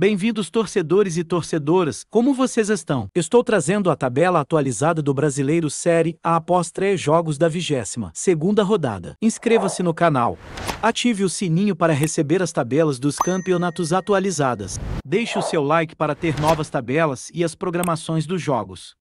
Bem-vindos torcedores e torcedoras, como vocês estão? Estou trazendo a tabela atualizada do Brasileiro Série A após três jogos da vigésima segunda rodada. Inscreva-se no canal. Ative o sininho para receber as tabelas dos campeonatos atualizadas. Deixe o seu like para ter novas tabelas e as programações dos jogos.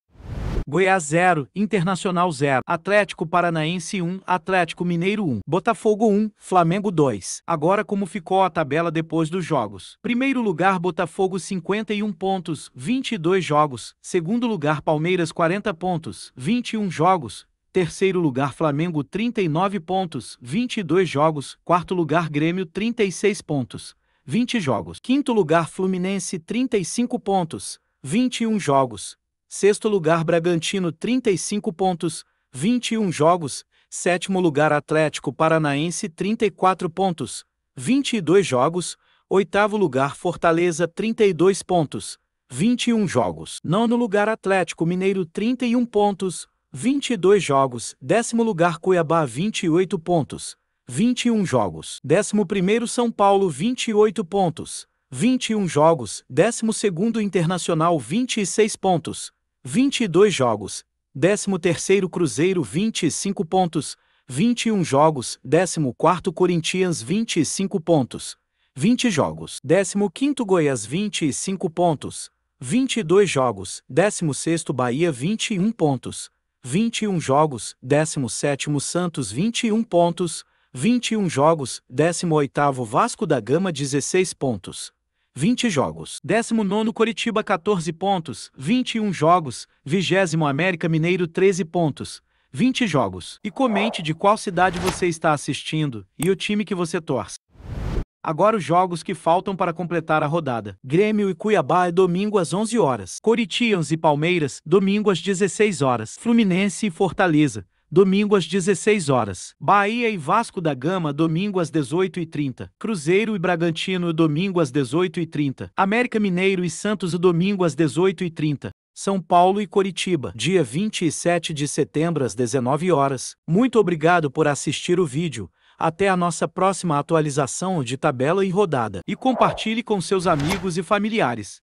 Goiás 0, Internacional 0, Atlético Paranaense 1, Atlético Mineiro 1, Botafogo 1, Flamengo 2. Agora como ficou a tabela depois dos jogos. Primeiro lugar Botafogo 51 pontos, 22 jogos. Segundo lugar Palmeiras 40 pontos, 21 jogos. Terceiro lugar Flamengo 39 pontos, 22 jogos. Quarto lugar Grêmio 36 pontos, 20 jogos. Quinto lugar Fluminense 35 pontos, 21 jogos. Sexto lugar Bragantino 35 pontos, 21 jogos. Sétimo lugar Atlético Paranaense 34 pontos, 22 jogos. Oitavo lugar Fortaleza 32 pontos, 21 jogos. Nono lugar Atlético Mineiro 31 pontos, 22 jogos. Décimo lugar Cuiabá 28 pontos, 21 jogos. Décimo primeiro São Paulo 28 pontos, 21 jogos. Décimo segundo Internacional 26 pontos, 22 jogos, 13º Cruzeiro 25 pontos, 21 jogos, 14º Corinthians 25 pontos, 20 jogos, 15º Goiás 25 pontos, 22 jogos, 16º Bahia 21 pontos, 21 jogos, 17º Santos 21 pontos, 21 jogos, 18º Vasco da Gama 16 pontos. 20 jogos. 19 Coritiba 14 pontos, 21 jogos. 20 América Mineiro 13 pontos, 20 jogos. E comente de qual cidade você está assistindo e o time que você torce. Agora os jogos que faltam para completar a rodada. Grêmio e Cuiabá é domingo às 11 horas. Coritians e Palmeiras, domingo às 16 horas. Fluminense e Fortaleza, domingo às 16 horas. Bahia e Vasco da Gama, domingo às 18h30. Cruzeiro e Bragantino, domingo às 18h30. América Mineiro e Santos, domingo às 18h30. São Paulo e Coritiba, dia 27 de setembro às 19 horas. Muito obrigado por assistir o vídeo. Até a nossa próxima atualização de tabela e rodada. E compartilhe com seus amigos e familiares.